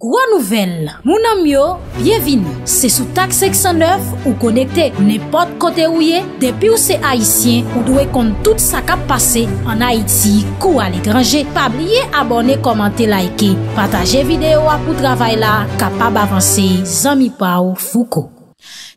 Gwa nouvel, moun amyo, byevini, se sou tak 609 ou konekte, ne pot kote ou ye, depi ou se Haitien ou dwe kont tout sa kap pase, an Haiti, kou al e grange, pa blye abone, komante, laike, pataje videyo apou travay la, kapab avanse, zami pa ou fuko.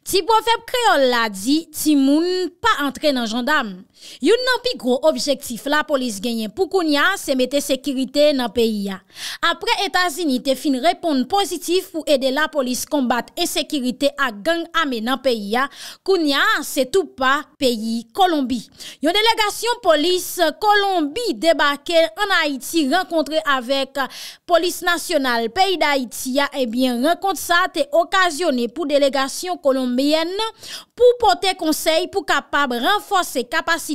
Ti bo feb kreol la di, ti moun pa antre nan jondam. Yon nan pi gro objektif la polis genyen pou Kounia se mette sekirite nan peyi ya. Apre Etasini te fin reponde pozitif pou ede la polis kombat e sekirite a gen ame nan peyi ya, Kounia se tou pa peyi Kolombi. Yon delegasyon polis Kolombi debake an Haiti renkontre avek polis nasyonal peyi da Haiti ya, e bien renkontre sa te okasyone pou delegasyon kolombiyen pou pote konsey pou kapab renfose kapasi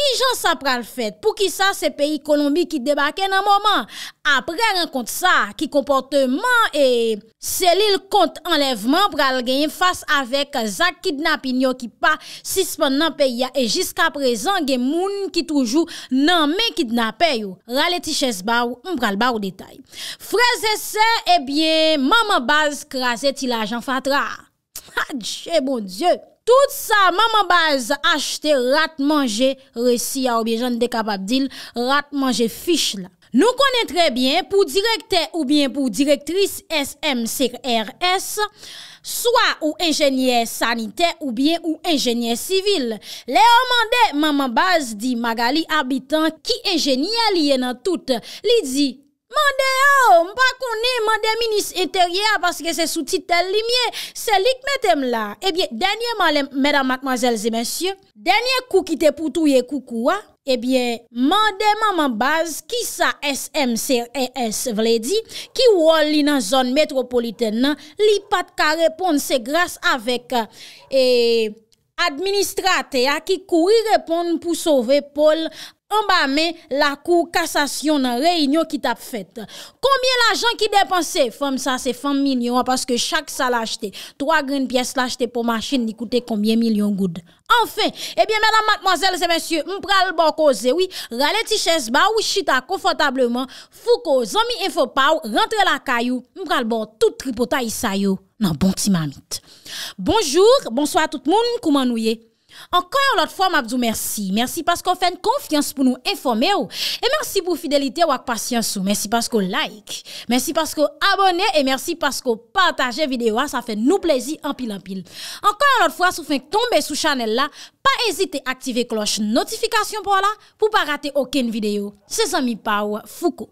Dijan sa pral fet pou ki sa se peyi Kolombi ki debake nan moman. Apre renkont sa ki komporteman e selil kont enlevman pral gen yon fase avek zak kidnap yon ki pa sispon nan peyi ya. E jiska prezan gen moun ki toujou nan men kidnap yon. Rale ti ches ba ou, mpral ba ou detay. Freze se, ebyen, maman baz kraset ti la jan fatra. Adje, bon dieu. Tout sa maman baz achete rat manje resi ya oubyen jan de kapat dil, rat manje fich la. Nou konen trebyen pou direkte oubyen pou direktris SMCRS, swa ou enjenye sanite oubyen ou enjenye sivil. Le oman de maman baz di magali abitan ki enjenye liye nan tout, li di... Mandè ou, mpa konè, mandè minis interyè a, paske se sou titel li miè, se lik metèm la. Ebyè, denye man lem, mèdam, matmazèlze, mèsyè, denye koukite pou touye koukou a, ebyè, mandè man man baz, ki sa SMCRS e vle di, ki wò li nan zon metropolitè nan, li pat ka repon se gras avèk eh, administrate ya, ki koui repon pou sove poul An ba me, la kou kassasyon nan reynyo ki tap fèt. Koumye l'ajan ki depanse? Fem sa, se fem milyon, paske chak sa l'achete. Troa gren pyes l'achete pou machin ni koute koumye milyon goud. An fe, eh ebyen, mèdam matmozèl, se mèsyou, mpral bo koze. Oui, ralè ti chèz ba, ou chita konfotableman. Fou ko, zami e fopaw, rentre la kayou. Mpral bo, tout tripota isayou nan bon ti mamit. Bonjour, bonsoi tout moun, kouman ouye? Ankon yon lot fwa mabzou mersi, mersi paskou fèn konfians pou nou informe ou, e mersi pou fidelite wak pasyansou, mersi paskou like, mersi paskou abone, e mersi paskou pataje videwa, sa fèn nou plezi anpil anpil. Ankon yon lot fwa sou fèn tombe sou chanel la, pa ezite aktive kloche notifikasyon pou la, pou pa rate oken videyo, se zami pa wak fuko.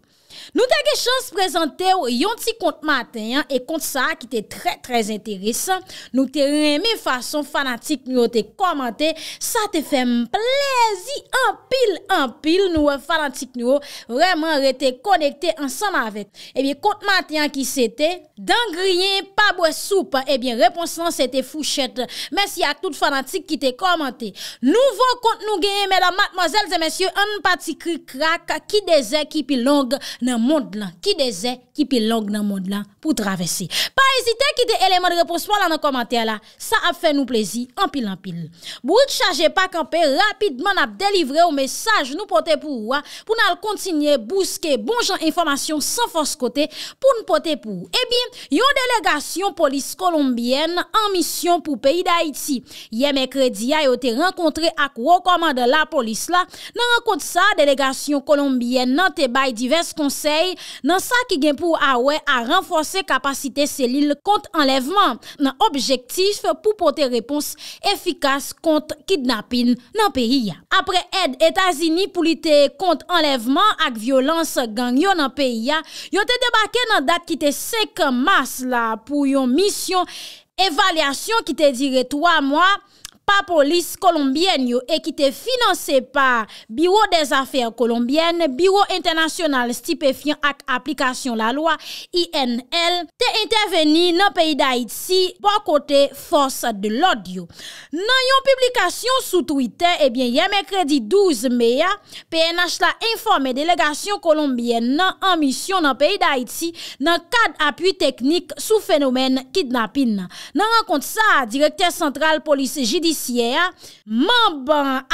Nou te ge chans prezante ou yon ti kont matenyan E kont sa ki te tre tre interesan Nou te reme fason fanatik nou te komante Sa te fe mplezi Anpil anpil nou fanatik nou Vreman rete konekte ansan avet Ebyen eh kont matenyan ki se te Dan griyen pa bwe soupe Ebyen eh reponsan se te fouchet Mensi ak tout fanatik ki te komante Nouvo kont nou gen Mè la matmozèl zè mèsyè An pati kri krak Ki de zè ki pi long nan mond lan ki dese ki pil log nan mond lan pou travese. Pa ezite ki de eleman repospo la nan komantè la. Sa ap fe nou plezi anpil anpil. Bout chaje pak anpe rapidman ap delivre ou mesaj nou pote pou ou a pou nan al kontinye bouske bonjan informasyon san fos kote pou nou pote pou ou. E eh bin, yon delegasyon polis kolombienne an misyon pou peyi da Haiti. Ye me kredi a yo te renkontre ak wokoman de la polis la. Nan renkont sa, delegasyon kolombienne nan te bay divers konse nan sa ki gen pou awe ah a renforser kapasite selil kont enlevman nan objektif pou pote repons efikas kont kidnapin nan peyi ya. Apre ed Etasini pou li te kont enlevman ak violans gangyo nan peyi ya, yo te debake nan dat ki te seke mas la pou yon misyon evalasyon ki te dire 3 mwa, pa polis kolombiyen yo e ki te finanse pa Biro des Afers Kolombiyen, Biro Internasyonal Stipefyan ak Aplikasyon la Lwa, INL, te interveni nan peyi da Iti pa kote Fos de Lod yo. Nan yon publikasyon sou Twitter, ebyen eh yeme kredi 12 mea, PNH la informe delegasyon kolombiyen nan an misyon nan peyi da Iti nan kad apuy teknik sou fenomen kidnapin nan. Nan renkont sa direkter sentral polis jidis Mamb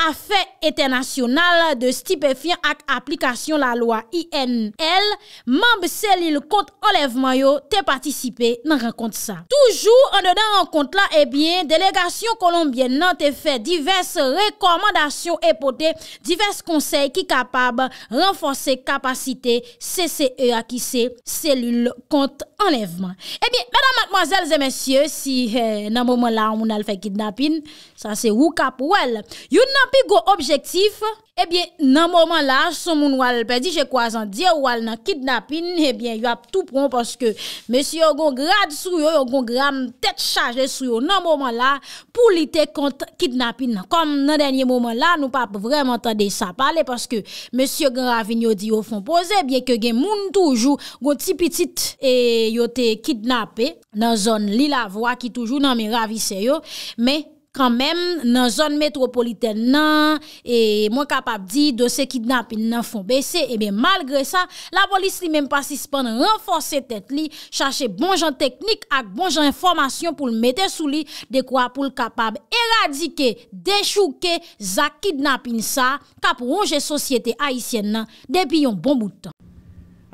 afe etenasyonal de stipefyan ak aplikasyon la lwa INL Mamb selil kont enlevman yo te patisipe nan rekont sa Toujou an dedan rekont la ebyen eh delegasyon kolombien nan te fe diverse rekomandasyon epote Diverse konsey ki kapab renfonse kapasite cese e akise selil kont enlevman Ebyen madame, mademoiselles et messieurs si nan eh, mouman la moun al fe kidnapin Sa se wou kap wèl. Yon nan pi go objektif, ebyen nan mouman la, son moun wale pe di jè kwa zan diè wale nan kidnapin, ebyen yon ap tou proun paske mèsy yo gon grad sou yo, yo gon gram tet chaje sou yo nan mouman la, pou li te kont kidnapin. Kom nan denye mouman la, nou pa pou vremen tande sa pale, paske mèsy yo gen ravin yo di yo fon pose, ebyen ke gen moun toujou gon tipi tit e, yo te kidnapin, nan zon li la vwa ki toujou nan mi ravise yo, mèy, kanmèm nan zon metropolitè nan, e mwen kapab di de se kidnapin nan fon besè, e mwen malgre sa, la polis li mèm pasispan nan renforsè tèt li, chache bon jan teknik ak bon jan informasyon pou l metè sou li, de kwa pou l kapab eradike, dechouke, za kidnapin sa, kap rongè sosyete haisyè nan, depi yon bon boutan.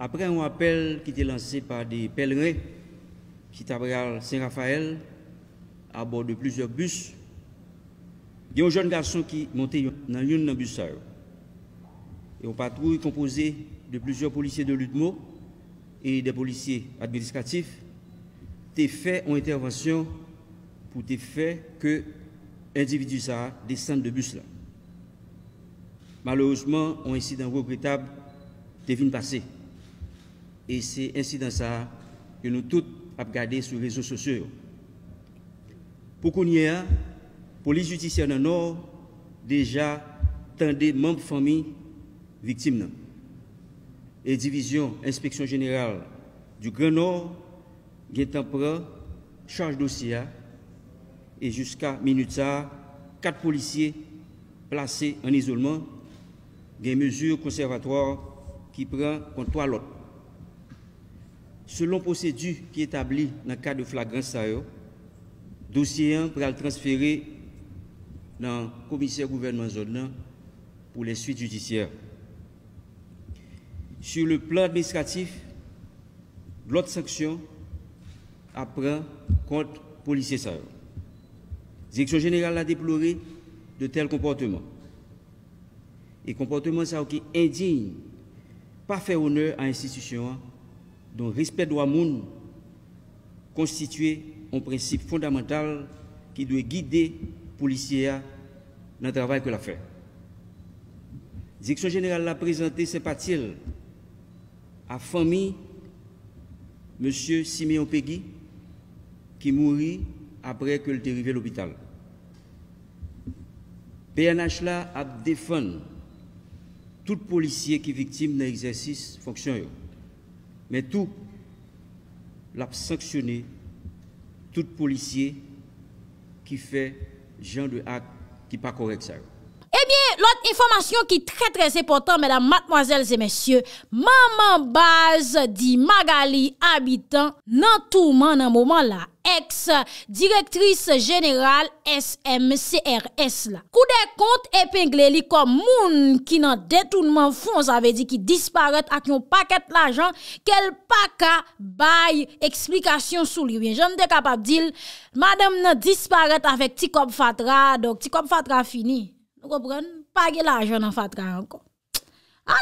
Apre yon apel ki te lansè pa de pelre, ki tabre al Saint Raphaël, a bo de plouze bus, Il y a un jeune garçon qui montait dans une bus. Et une patrouille composée de plusieurs policiers de mot et des policiers administratifs, t'es fait en intervention pour faire que l'individu ça descende de bus là. Malheureusement, un incident regrettable devine passer. Et c'est incident ça que nous tous avons regardé sur les réseaux sociaux. Pour qu'on y ait, police judiciaire du Nord déjà de membres de famille victimes. Et division inspection générale du Grand Nord, en charge dossier et jusqu'à minute ça, quatre policiers placés en isolement, des mesures conservatoires qui prend contre trois l'autre. Selon procédure qui est établie dans le cas de flagrance, dossier un le dans le commissaire gouvernement zone pour les suites judiciaires. Sur le plan administratif, l'autre sanction apprend contre policiers ça. Direction générale a déploré de tels comportements. Et comportement ça qui indigne, pas fait honneur à l'institution dont respect droit monde constitué un principe fondamental qui doit guider policier dans le travail qu'elle a fait. La direction générale l'a présenté, c'est pas il à famille M. Simeon Peggy qui mourit après que le dérivé l'hôpital. PNH là a défendu tout policier qui est victime d'un exercice fonctionnel, Mais tout l'a sanctionné tout policier qui fait jen de ak ki pa korek sa yo. Eh Ebyen, lote informasyon ki tre tre sepotan, mèdam, matmoazèl, zè mèsyè, maman baz di Magali abitan nan touman nan mouman la, ex-direktris general SMCRS la. Kou de kont epengle li kom moun ki nan detounman foun, sa ve di ki disparet ak yon paket l'ajan, kel paka bay eksplikasyon sou li. Bien, jan de kapap dil, madame nan disparet avèk ti kom fatra, dok ti kom fatra fini. Nou repren, page l'ajan nan fatra ankon.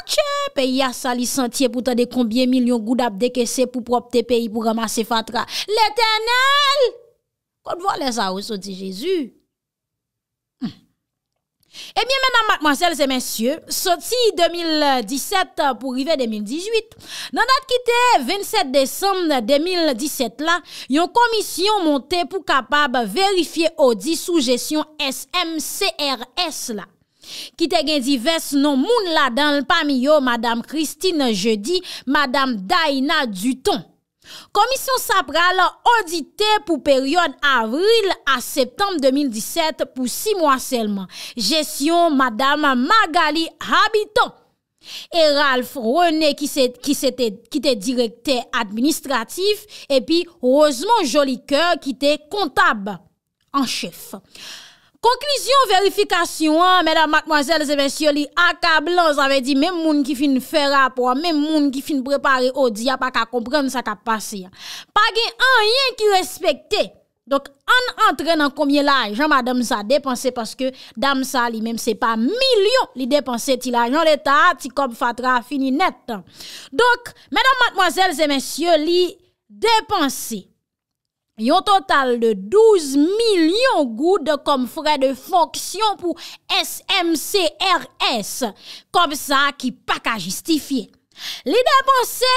Atche, pe y a sali santye pou tade kombye milyon goudap deke se pou propte pe y pou ramase fatra. L'Eternel! Kou d'vole sa ou soti jesu? E bie menan, mansel, se men sye, soti 2017 pou rive 2018. Nan dat ki te 27 desemm 2017 la, yon komisyon monte pou kapab verifiye o di sou jesyon SMCRS la. Ki te gen di ves non moun la dan lpamiyo madame Christine Jeudy, madame Daina Duton. Komisyon sapral odite pou peryon avril a septembe 2017 pou 6 mwa selman. Jesyon madame Magali Habiton. E Ralph René ki te direkte administratif epi rozman joli keur ki te kontab enchef. Konklusyon verifikasyon, mèdam mèdmòzèl zè mèsyò li akablan, zavè di mèm moun ki fin fè rap wè, mèm moun ki fin preparè odi, apak akomprèm sa kapasyan. Pagè an yèn ki respektè, an antren an komye laj, jan madame sa depanse, paske dam sa li mèm se pa milyon li depanse ti laj, jan leta ti kom fatra finin net. Donk mèdam mèdmòzèl zè mèsyò li depanse, yon total de 12 milyon goud kom frey de foksyon pou SMCRS kom sa ki pak a justifiye. Li depanse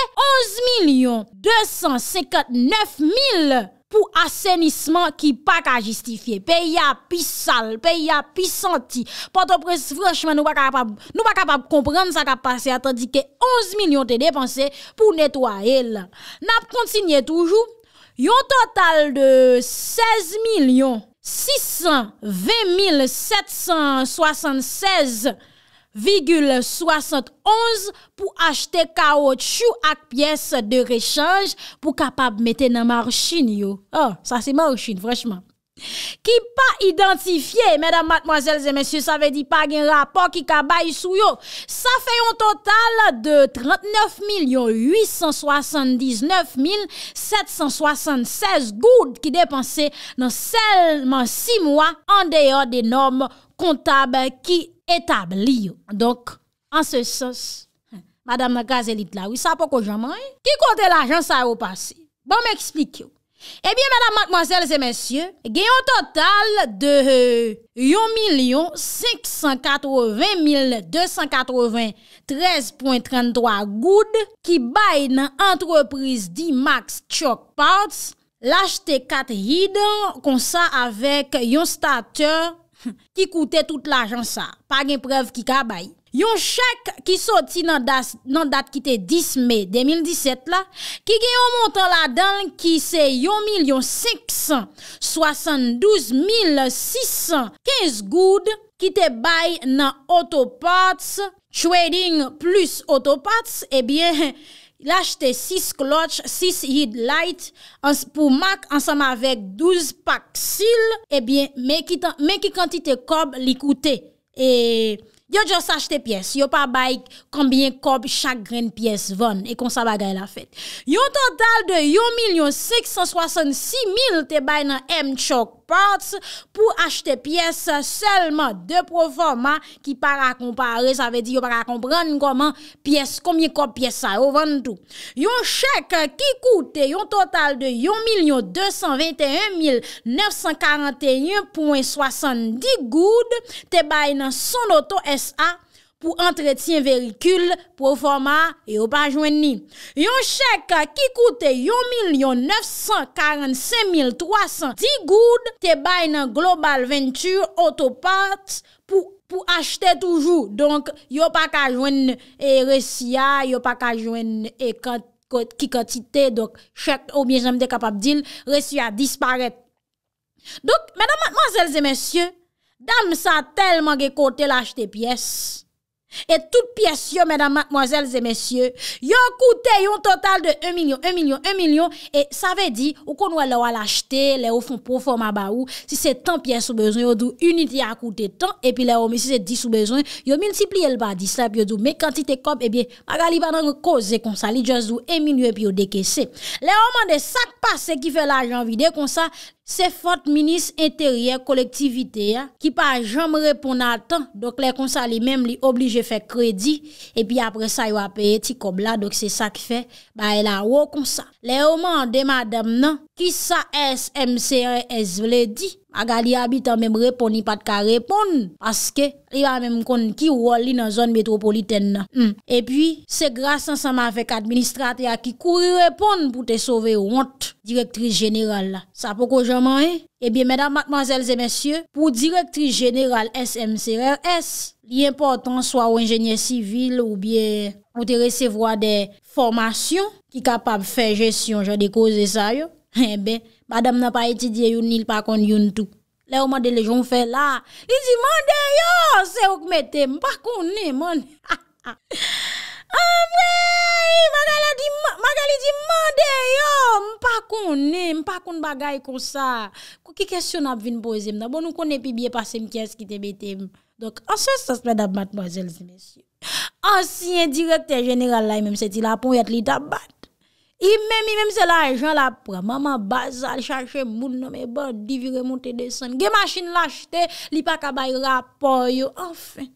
11 milyon 259 mil pou asenisman ki pak a justifiye. Pe y api sal, pe y api santi. Pato pres franchman nou pa kapab nou pa kapab komprende sa kapase atan di ke 11 milyon te depanse pou netwaye la. Nap kontsinyen toujou Yon total de 16,620,776,71 pou achete kaot chou ak piyes de rechange pou kapab mette nan mar chine yo. Oh, sa se mar chine, vreshman. Ki pa identifiye, mèdam matmoazèl zè mèsyè, sa ve di pa gen rapò ki kaba yisou yo, sa fè yon total de 39.879.776 goud ki depanse nan selman 6 mwa an deyo de nom kontab ki etabli yo. Donk, an se sos, madame gazelit la, wisa pa kou jaman, ki kote l'ajan sa yo pase? Bon mè eksplik yo. Ebyen eh madame, mademoiselles et messieurs, gen yon total de 1.580.283.33 goud ki bay nan entreprise D-Max Chalk Parts l'HT4 Hidden konsa avek yon starter ki koute tout l'ajan sa, pa gen preuve ki ka bayi. Yon chèk ki soti nan dat ki te 10 mai 2017 la, ki gen yon montan la dan ki se 1.572.615 goud ki te bay nan autoparts, trading plus autoparts, e bien, la jte 6 klots, 6 hid light, pou mak ansama vek 12 pak sil, e bien, men ki kantite kob li koute. E... Yo just achete piyes, yo pa bay kombien kob chak gren piyes von e konsa bagay la fet. Yo total de 1.666.000 te bay nan M chok. pou achte piyes selman de proforma ki para kompare, sa ve di yo para kompren koman piyes, komye kop piyes sa yo vandou. Yon chek ki koute yon total de 1.221.941.70 goud te bay nan sonoto S.A. pou entretien verikul pou forma yo e pa jwen ni. Yon chèk ki koute yon 1,945,310 goud te bay nan Global Venture Autopart pou achete toujou. Donk, yo pa ka jwen e resya, yo pa ka jwen e kikotite. Donk, chèk ou biye jenm de kapap dil, resya disparet. Donk, mena manselze mensyen, dam sa telman ge kote l'achete piyes. Et tout pièche yon, mesdames, mademoiselles et messieurs, yon koute yon total de 1 milyon, 1 milyon, 1 milyon. Et sa ve di, ou kon wè lè wè l'achete, lè wè fon pou fòm a ba ou, si se tan pièche sou bezon, yon dou uniti a koute tan, epi lè wè wè misi se di sou bezon, yon multipliè l'badise, epi yon dou me kantite kop, epi magali banan yon koze, konsa li djons dou 1 milyon epi yon dekesse. Lè wè wè mande sakpase ki fè l'ajan vide, konsa, Se fote minis interyer kolektivite ya, ki pa jom repon atan, dok le konsa li menm li oblige fe kredi, epi apre sa yo apaye ti kob la, dok se sa ki fe, ba e la wou konsa. Le oman de madame nan, Pisa S, M, C, R, S vle di, aga li a bitan mem repon ni pat ka repon, paske li a mem kon ki wol li nan zon metropoliten nan. Hmm. E pi, se grasa sa ma vek administrate ya ki kouri repon pou te sove ou ont, direktris jeneral la. Sa pou ko jaman eh? e? E biye, mèdam, matmazèlzè, mèsyè, pou direktris jeneral S, M, C, R, S, li importan swa ou enjènyè sivil ou biye pou te resevwa de formasyon ki kapab fè jesyon, jade koze sa yo. Hebe, eh badam nan pa etidye yon nil pa kon yon tou. Le ouman de lejon fe bon, m'm. la, li di mande yo, se ouk metem, pa kon ne, mande. A mwen, maga li di mande yo, pa kon ne, pa kon bagay kon sa. Kou ki kesyon ap vin pozem nan, bon nou kon epi biye pasem kyes ki te betem. Dok, ansyen saspe da batmwazelzi, mesye. Ansyen direkter general la, imem se ti la pou yet li tabat. I mèm, i mèm se la ajan la pran. Maman baza li chakche moun nòm e ban divi remonte de san. Ge masin la chete, li pa kabay rapor yo. Ofen.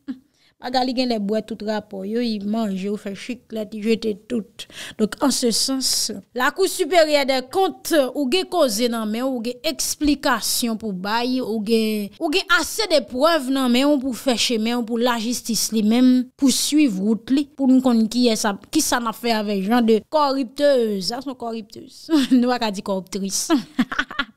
A gali gen de boye tout rapo, yo yi manje, yo fè chiklet, yi jete tout. Donc en se sens, la kou supérie de kont ou ge koze nan men, ou ge eksplikasyon pou baye, ou ge asè de preuve nan men, ou pou fèche men, ou pou la jistis li men, pou suiv route li, pou nou kon ki sa na fè avè, jan de koripteuse, a son koripteuse. Nou ak a di koripteuse.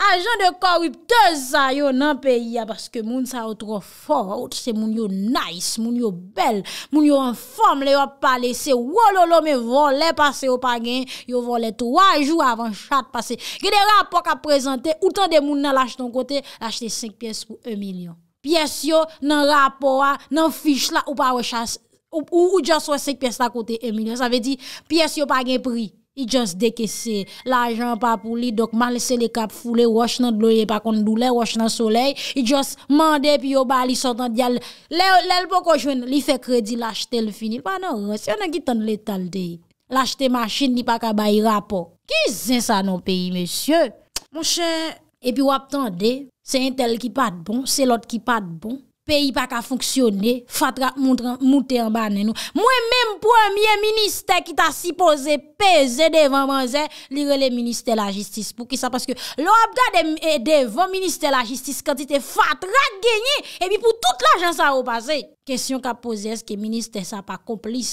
Ajan de korupte sa yo nan peyi ya, baske moun sa yo tro for, ah, out se moun yo nice, moun yo bel, moun yo an form le yo pale se, wololo me vole pase yo pa gen, yo vole 3 jou avan chat pase. Gede rapok apresente, outan de moun nan lache ton kote, lache te 5 piyes pou 1 milyon. Pies yo nan rapowa, ah, nan fich la, ou pa rechase, ou ou dja so 5 piyes la kote 1 milyon, sa ve di piyes yo pa gen priy. i jons deke se, l ajan pa pou li, dok man lese le kap foule, wosh nan doye pa kon doule, wosh nan soley, i jons mande pi yo bali sotan dyal, l elpo ko jwen, li fe kredi, l achete l fini, l pa nan res, yon nan ki ton letal dey, l achete masjid ni pa ka bayi rapo, ki zin sa nan peyi mesye, monsen, epi wap tande, se yon tel ki pat bon, se lot ki pat bon, Pèyi pa ka fonksyonè, fatra moutè an banè nou. Mwen mèm pòmye minister ki ta si pose pèze devan man zè, li rele minister la jistis pou ki sa. Paske lò ap gade e, devan minister la jistis, kantite fatra genye, e bi pou tout la jansan wopase. Kèsyon ka pose, eske minister sa pa komplis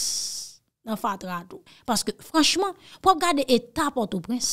nan fatra dou. Paske franchman, pòm gade eta pòtou prens.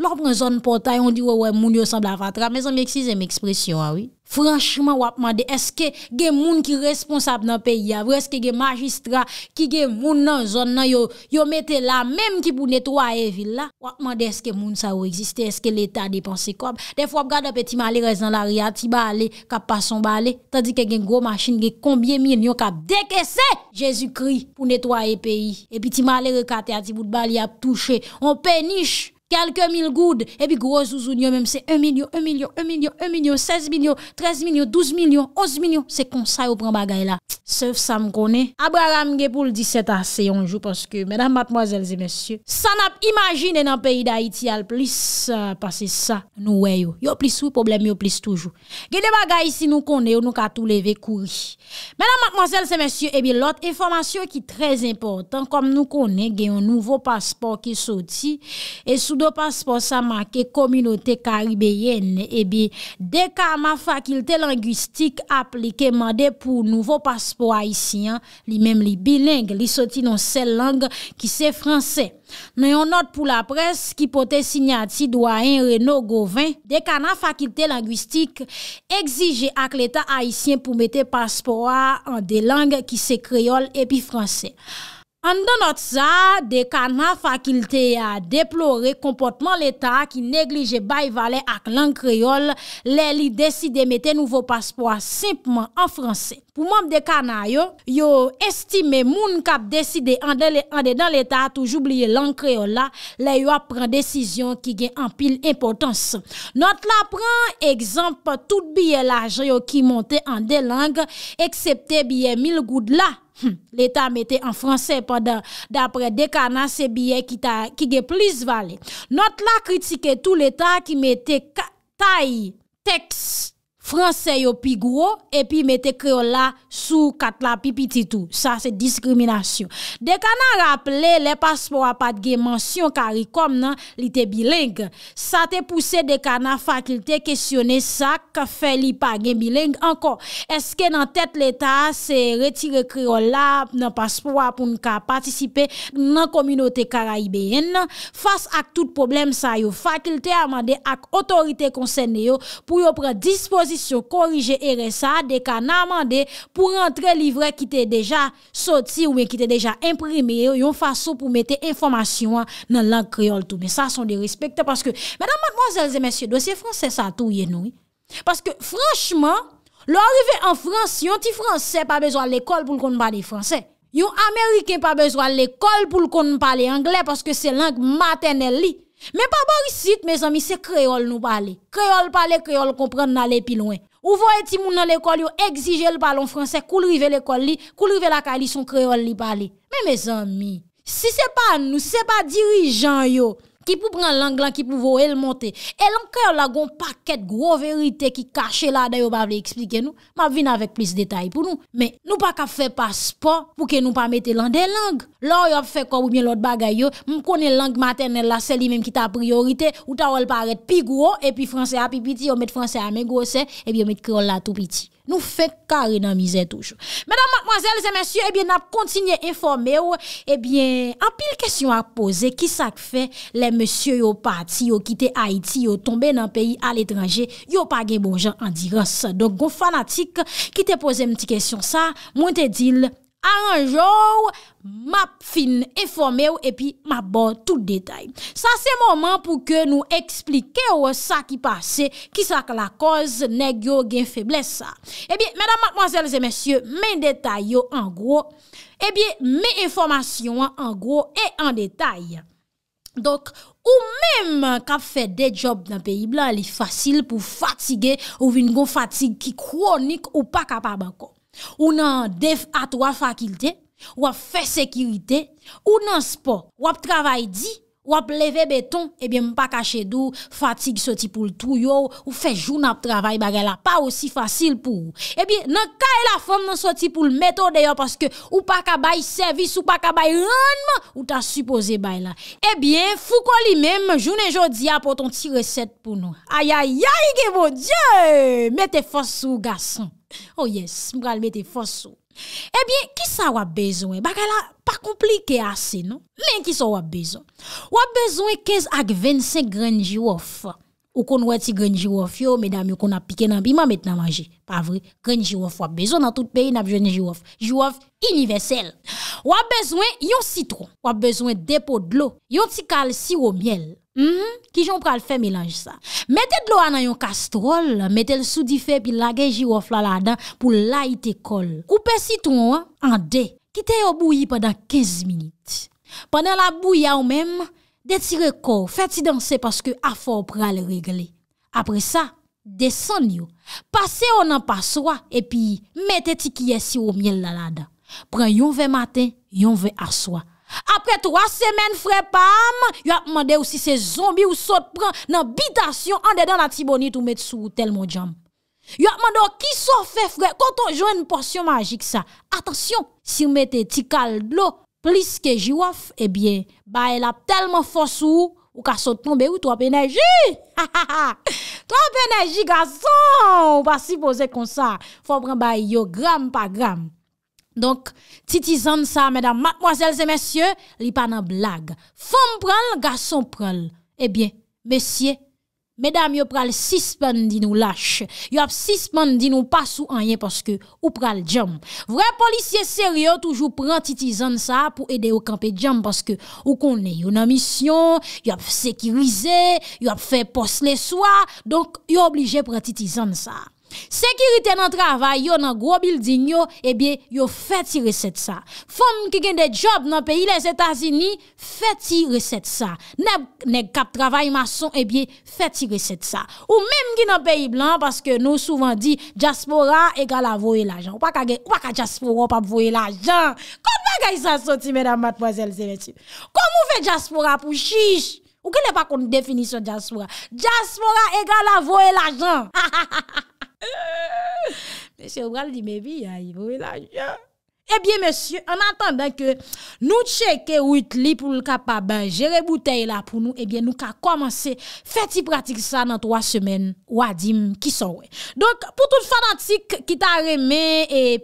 Lò ap prezon pòtay, on di wè moun yo san blan fatra, mè son mèksize mèkspresyon a ah wè. Franchman wapman de eske gen moun ki responsab nan peyi avre, eske gen magistra ki gen moun nan zon nan yo mette la menm ki pou netwaye villa. Wapman de eske moun sa ou eksiste, eske l'Etat depanse kob. Def wap gada pe ti mali rezan la ri ati bale kap pason bale, tadi ke gen gwo masin gen kombye min yon kap deke se. Jezu kri pou netwaye peyi, epi ti mali rekate ati bout bali ap touche, on peniche. kelke mil goud, ebi groz ouzoun yo menm se 1 milyon, 1 milyon, 1 milyon, 1 milyon 16 milyon, 13 milyon, 12 milyon 11 milyon, se konsay ou pren bagay la sef sa m konen, Abraham ge pou l 17 ans, se yon jou, paske menan matmoazel se mesye, sanap imagine nan peyi da iti al, plis euh, pase sa, nou weyo yo plis wou, problem yo plis toujou ge de bagay si nou konen, ou nou ka tou leve kouri menan matmoazel se mesye, ebi lot, informasyon ki trez importan kom nou konen, ge yon nouvo paspor ki soti, e sou Soudo paspo sa make kominote karibéyen e bi deka ma fakilte langwistik aplike mande pou nouvo paspo haisyen li mem li biling li soti non sel lang ki se franse. Nou yon not pou la pres ki pote signati doyen Renaud Gauvin deka na fakilte langwistik exige ak leta haisyen pou mete paspo ha an de lang ki se kreyol epi franse. An dan not sa, dekana fakilte ya deplore kompotman leta ki neglije bay vale ak lang kreol, le li deside mete nouvo paspoa simpman an franse. Pou moun dekana yo, yo estime moun kap deside ande dan leta touj oubliye lang kreol la, le yo apren desisyon ki gen an pil impotans. Not la apren, ekzamp, tout biye laje yo ki monte an de lang, eksepte biye mil goud la. Hmm. l'Etat mette en franse dapre dekana se biye ki ge plis vale not la kritike tout l'Etat ki mette tay tekst Fransè yo pigou e pi mette kreola sou katla pipi titou. Sa se diskriminasyon. Dekana raple le paspo apat gen mansyon karikom nan li te biling. Sa te puse dekana fakilte kesyone sa ka felipa gen biling anko. Eske nan tet leta se retire kreola nan paspo apoun ka patisipe nan kominote karaibéen nan. Fas ak tout problem sa yo fakilte amande ak otorite konsen yo pou yo pre dispose se korije RSA de ka namande pou rentre livre ki te deja soti ou men ki te deja imprimi yon faso pou mette informasyon nan lang kriol tou. Men sa son de respecte. Madame, mademoiselles et messieurs, dosye franse sa tou yenoui. Parce que franchement, l'arrivé en france, yon ti franse se pa bezwa l'école pou l'konn pa le franse. Yon amerikè pa bezwa l'école pou l'konn pa le anglais parce que se lang maternel li. Mè pa borisit, mè zami, se kreol nou pale. Kreol pale, kreol kompren nan le pilouen. Ou vo eti moun nan lekol yo, exige l balon franse, koulrive lekol li, koulrive l akali son kreol li pale. Mè mè zami, si se pa nou, se pa dirijan yo, ki pou pran lang lan ki pou vo el monte, e lan kreol la gon paket gro verite ki kache la da yo bable eksplike nou, ma vin avèk plis detay pou nou. Mè nou pa ka fè paspo pou ke nou pa mette lan den lang. Lò yop fè kò woubyen lòt bagay yo, moun konen lang maternel la, sè li mèm ki ta priorite, ou ta wèl paret pigou, epi fransè api piti, yon met fransè amè gòse, epi yon met krol la tou piti. Nou fè kare nan mizè toujou. Mèdam, madmoazèl, zè mèsyò, epi nap kontinye informè wè, epi apil kesyon apose, ki sak fè le mèsyò yo pati, yo kite Haiti, yo tombe nan peyi al etranje, yo pagè bonjan an diras. Donk, gon fanatik, ki te pose mèti kesyon sa, moun te dil... A anjou, map fin informe ou epi map bon tout detay. Sa se mouman pou ke nou eksplike ou sa ki pase, ki sa ke la koz negyo gen feblesa. Ebi, mèdam matmoazèles e mèsyè, mè detay yo an gwo, ebi, mè informasyon an gwo e an detay. Dok, ou mèm kap fè de job nan peyi blan li fasil pou fatige ou vin gwo fatig ki kronik ou pa kapabanko. Ou nan def atwa fakilte Ou ap fe sekirite Ou nan sport Ou ap travay di Ou ap leve beton Ebyen mpa ka chedou Fatig soti pou l tou yo Ou fe joun ap travay bagay la Pa osi fasil pou Ebyen nan ka e la fom nan soti pou l metode yo Paske ou pa ka bay servis Ou pa ka bay ranman Ou ta supose bay la Ebyen fuko li mem Joun e jodi apot ton ti reset pou nou Ayayayi gebo dje Mete fos sou gasan Oh yes, mga alme te foso. Ebyen, eh ki sa wap bezwen? Bak ala, pa komplike ase, no? Men, ki sa wap bezwen? Wap bezwen kez ak 25 grenji wof. Ou kon weti grenji wof yo, medami, ou kon apike nan bi, ma met nan manje. Pa vre, grenji wof wap bezwen nan tout peyi nan grenji wof. Jwof inivesel. Wap bezwen yon sitron. Wap bezwen depo dlo. Yon ti kal siwo miel. Mhm. Kijon pral fè milanj sa Metè dlo anan yon kastrol Metè l soudi fè pi lageji wof laladan Pou la ite kol Koupe si ton an de Kite yo bouyi padan 15 minit Panan la bouya ou menm De ti rekor, fè ti dansè Paske afor pral regle Apre sa, desan yo Pase ou nan paswa E pi metè ti kyesi womye laladan Pran yon ve maten Yon ve aswa Apre 3 semen frepam, yo ap mande ou si se zombi ou sot pren nan bitasyon an dedan la tibonit ou met sou tel mon djam. Yo ap mande oh, eh ou ki sot fe frep, konton jwene porsyon magik sa. Atasyon, si mwete ti kal blo plis ke jwaf, ebyen, ba el ap tel mon fos ou ou ka sot tombe ou 3 peneji. 3 peneji gazon, ou pa sipoze kon sa, fapren ba yo gram pa gram. Donk, titizan sa, mèdam, matmoazèl zè mèsyè, li pa nan blag. Fon pral, gason pral. Ebyen, eh mèsyè, mèdam, yo pral sispan di nou lâche. Yo ap sispan di nou pas ou anye, paske ou pral djam. Vre policye seryo toujou pran titizan sa pou ede ou kampe djam, paske ou konè yon amisyon, yo ap sekirize, yo ap fè pos ne soa, donk, yo oblije pran titizan sa. Sekirite nan travay yo nan gro bildin yo Ebye eh yo feti reset sa Fom ki gen de job nan peyi les Etasini Feti reset sa Ne kap travay mason Ebye feti reset sa Ou mem ki nan peyi blan Paske nou souvan di Djaspora egal avoye lajan Ou pa ka djaspora opa avoye lajan Konwa gay sa soti menam matmozel Kom ou fe djaspora pou chiche Ou ke ne pa kon definisyon djaspora Djaspora egal avoye lajan Ha ha ha ha Se ou gali di me bi ya yi, mwen a yi ya. Ebyen eh monsye, an atanda ke nou cheke ou it li pou l kapab jere bouteye la pou nou, ebyen eh nou ka komanse feti pratik sa nan 3 semen wadim ki son we. Donk, pou tout fanatik ki ta reme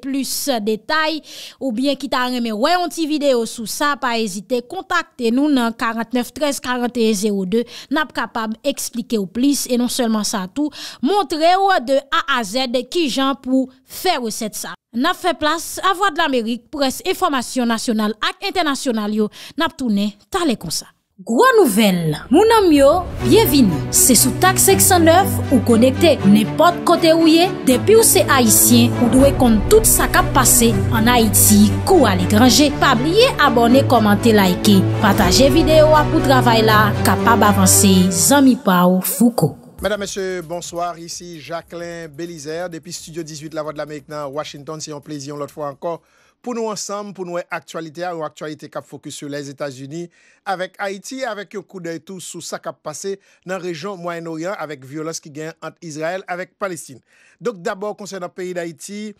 plus detay, ou bien ki ta reme wey onti video sou sa, pa ezite kontakte nou nan 49 13 41 02, nap kapab eksplike ou plis, e non selman sa tou, montre ou de A a Z ki jan pou... Fè resèd sa, na fè plas avwa d'L'Amerik, pres e formasyon nasyonal ak internasyonal yo, na ptounen talè konsa. Gwa nouvel, mounan myo, byevini, se sou tak 609 ou konekte nepot kote ouye, depi ou se Haitien ou dwe kont tout sa kap pase, an Haiti, kou alé grange, pa blye abone komante laike, pataje videyo apou travay la, kapab avanse, zami pa ou fouko. Mesdames, Messieurs, bonsoir. Ici Jacqueline Bélisère, depuis Studio 18, La Voix de l'Amérique, dans Washington. C'est un plaisir, l'autre fois encore, pour nous ensemble, pour nous, actualité, une actualité qui focus sur les États-Unis, avec Haïti, avec un coup d'œil tout sur ça qui a passé dans la région Moyen-Orient, avec violence qui gagne entre Israël, et Palestine. Donc, d'abord, concernant le pays d'Haïti,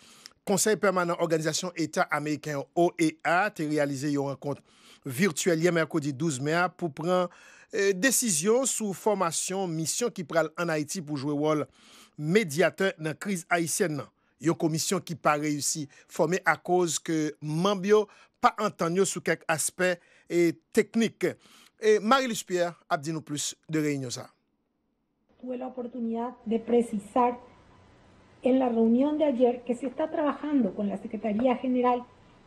Conseil permanent Organisation État américain OEA, a réalisé une rencontre virtuelle hier mercredi 12 mai hein, pour prendre euh, décision sous formation mission qui pral en Haïti pour jouer rôle médiateur dans la crise haïtienne. Une commission qui pas réussi, former à cause que Mambio pas entendu sur quelques aspects et techniques. Et Marie-Luce Pierre a dit nous plus de réunion ça. eu la de préciser en la réunion d'hier que se está trabajando con la Secretaría générale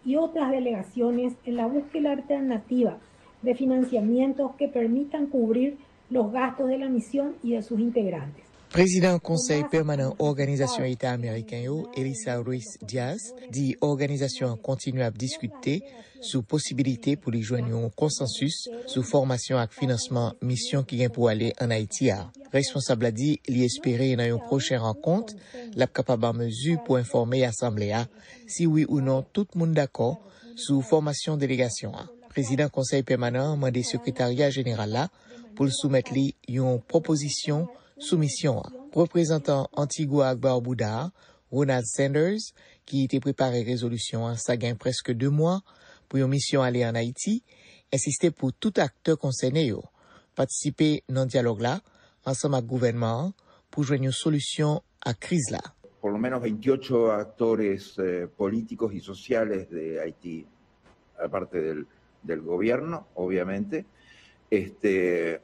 et otras delegaciones en la búsqueda alternativa de financiyamientos ke permitan kouvrir los gastos de la misyon y de sus integrantes. Prezident konsey permanent Organizasyon Eta Amerikanyo Elisa Ruiz Diaz di Organizasyon Kontinuab Diskute sou posibilite pou li jwen yon konsensus sou formasyon ak financeman misyon ki gen pou ale an Haiti a. Responsable a di li espere yon ayon proche renkont la kapabar mezu pou informe y asamble a si ou non tout moun dako sou formasyon delegasyon a. président conseil permanent mandé secrétariat général là pour soumettre li une proposition soumission représentant Antigua Akbar Bouddha, Ronald Sanders, qui était préparé résolution en ça presque deux mois pour une mission aller en Haïti, insisté pour tout acteur concerné au participer dans dialogue là, ensemble avec le gouvernement, pour joindre une solution à crise là. Pour le 28 acteurs politiques et sociaux sociales de à part de... del gobyerno, obyamente, este,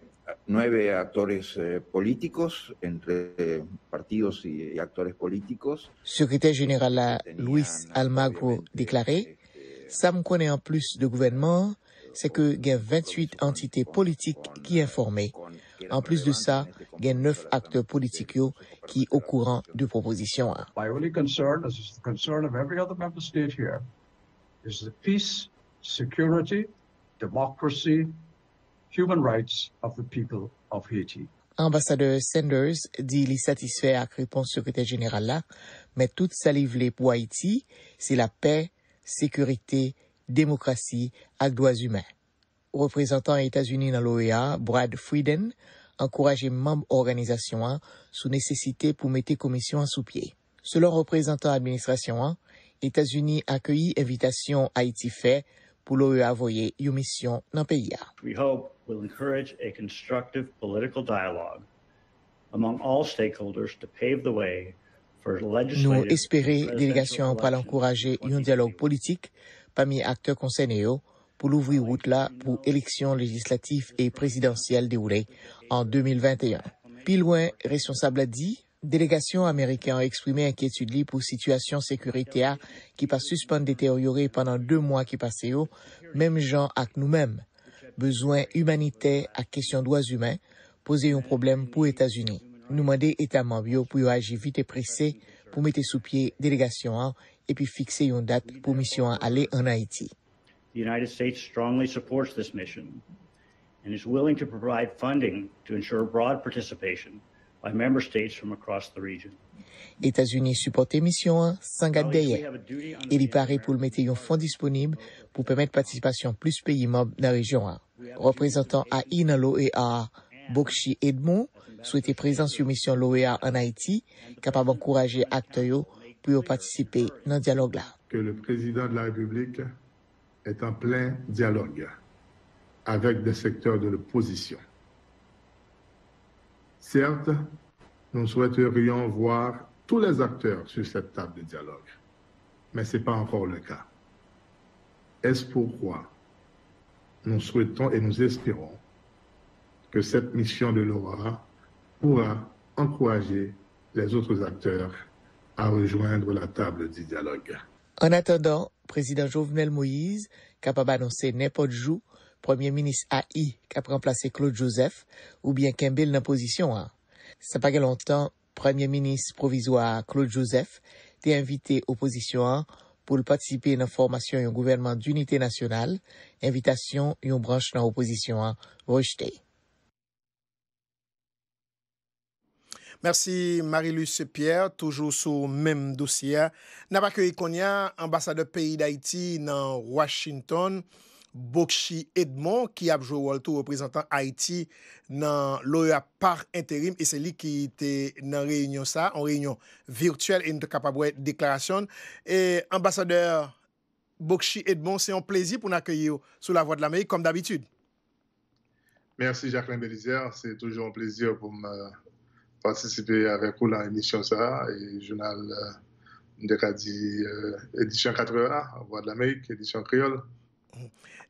nueve aktores eh, politikos entre partidos y aktores politikos. Sekretèr jeneral la Louis Almagro deklare, sa m konè an plus de gobyernman, se ke gen 28 antite politik ki informè. An plus de sa, gen neuf akte politikyo ki okouran du proposisyon an. My only concern is the concern of every other member state here is the peace security, democracy, human rights of the people of Haiti. Ambassadeur Sanders di li satisfè ak ripon sekretè genèral la, men tout salivele pou Haiti, se la pe, sekurite, demokrasi ak doaz humè. Reprezentant Etats-Unis nan l'OEA, Brad Frieden, ankoraje membe organizasyon an sou nesesite pou mette komisyon an sou pie. Selon reprezentant administrasyon an, Etats-Unis akyeyi evitasyon Haiti fè, pour l'OEA envoyer une mission dans le pays. Nous espérons, délégation, pour encourager un dialogue politique parmi acteurs concernés pour l'ouvrir route là pour élections législatives et présidentielles déroulées en 2021. Pilouin, responsable a dit, Delegasyon Amerike an eksprime an ki etud li pou sitwasyon sekurite a ki pa suspande deteor yore panan 2 mwa ki pase yo, menm jan ak nou menm. Bezwen humanite ak kesyon doaz humen, pose yon problem pou Etasuni. Nou mande etaman biyo pou yo aji vite presse pou mette sou pie delegasyon an e pi fikse yon dat pou misyon an ale an Haiti. The United States strongly supports this mission and is willing to provide funding to ensure broad participation Etats-Unis supporte mission sangadeye. Il y pare pou le mette yon fond disponible pou pwemète patisipasyon plus peyi mob nan rejon an. Reprezentant a inan l'OEA, Bokshi Edmou, sou ete prezant sou mission l'OEA an Haiti, kapab an kouraje ak toyo pou yon patisipe nan diyalogue la. Ke le prezident de la republik et en plein diyalogue avèk de sektèr de l'opposisyon. Certes, nous souhaiterions voir tous les acteurs sur cette table de dialogue, mais ce n'est pas encore le cas. Est-ce pourquoi nous souhaitons et nous espérons que cette mission de l'ORA pourra encourager les autres acteurs à rejoindre la table du dialogue. En attendant, président Jovenel Moïse, capable d'annoncer n'importe où, Premier-ministre A.I. ka prenplase Claude Joseph ou bien Kembel nan pozisyon an. Sa pa ge lontan, Premier-ministre provizwa Claude Joseph te invite opozisyon an pou l'partisipe nan formasyon yon gouvernement d'unite nasyonal, evitasyon yon branche nan opozisyon an rejte. Mersi, Marie-Louise Pierre, toujou sou mem dousiya. Na bak yo ekonya, ambasade peyi d'Haïti nan Washington, Bokshi Edmon ki apjou waltou reprezentant Haiti nan l'OEA par interim e seli ki te nan reynyon sa, an reynyon virtuel en te kapabwe deklarasyon e ambasadeur Bokshi Edmon, se yon plezi pou nan akyeyo sou la euh, euh, Voix de l'Amérique kom d'abitude Mersi Jacqueline Belizer, se toujou an plezi pou m patisipe avèkou nan emisyon sa, jounal m dekadi Edisyon 80, Voix de l'Amérique Edisyon Kryol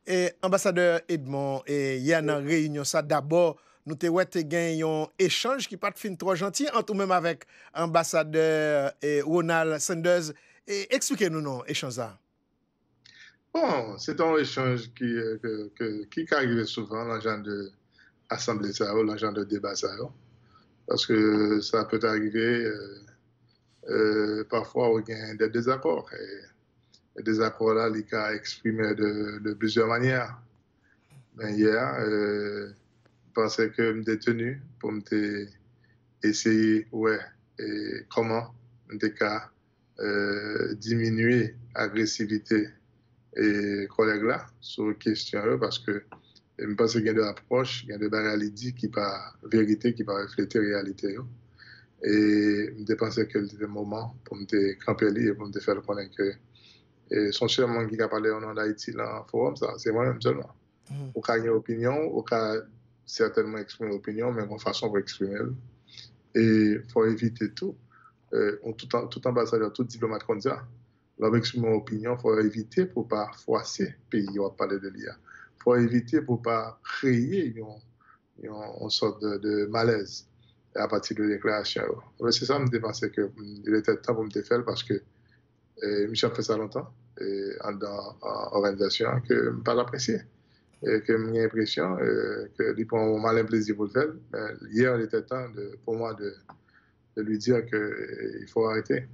Et ambassadeur Edmond, et Yann, a réunion ça d'abord, nous avons eu un échange qui pas fin trop gentil tout même avec ambassadeur Ronald Sanders. expliquez-nous non échange Bon, c'est un échange qui, euh, arrive souvent l'agent de assemblée ça, l'agent de débat ça. Hein. Parce que ça peut arriver euh, euh, parfois au gain des désaccords. Et, E de zakor euh, euh, la li ka eksprime de blizèr manyèr. Ben yè, mwen panse ke mwen detenu pou mwen te esye ouè, e koman mwen te ka diminuye agresivite e koleg la sou kestyen yo, parce ke mwen panse gen de aproche, gen de barelidik ki pa verite, ki pa reflete realite yo. E mwen te panse ke mwen dete mouman pou mwen te kranpe li e pou mwen te fèl konenke yo. E son chè mwen ki ka pale yon an da iti lan forum, sa, se mwen yon mzèlman. Mm-hmm. Ou ka yon opinyon, ou ka certainman eksprime opinyon, men kon fason pou eksprime el. Et pou evite tout. E, tout ambasadeur, tout diplomat kondia, lò pou eksprime opinyon, pou evite pou pa fwase peyi wap pale de liya. Pou evite pou pa kreye yon sort de malez apati de deklarasyon. Yon te fèl parce ke Et Michel fait ça longtemps et, dans l'organisation que je n'ai pas apprécié. Et que j'ai l'impression que lui prend un malin plaisir pour le faire. Mais hier, il était temps pour moi de, lui dire qu'il faut arrêter.